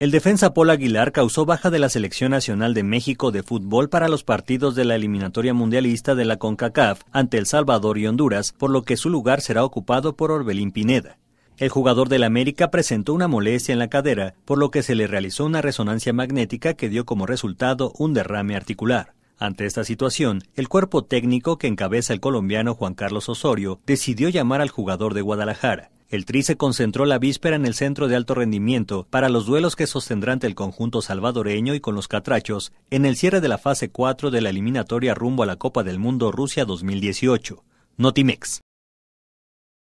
El defensa Paul Aguilar causó baja de la Selección Nacional de México de fútbol para los partidos de la eliminatoria mundialista de la CONCACAF ante El Salvador y Honduras, por lo que su lugar será ocupado por Orbelín Pineda. El jugador del América presentó una molestia en la cadera, por lo que se le realizó una resonancia magnética que dio como resultado un derrame articular. Ante esta situación, el cuerpo técnico que encabeza el colombiano Juan Carlos Osorio decidió llamar al jugador de Guadalajara. El Tri se concentró la víspera en el centro de alto rendimiento para los duelos que sostendrán ante el conjunto salvadoreño y con los catrachos en el cierre de la fase 4 de la eliminatoria rumbo a la Copa del Mundo Rusia 2018. Notimex.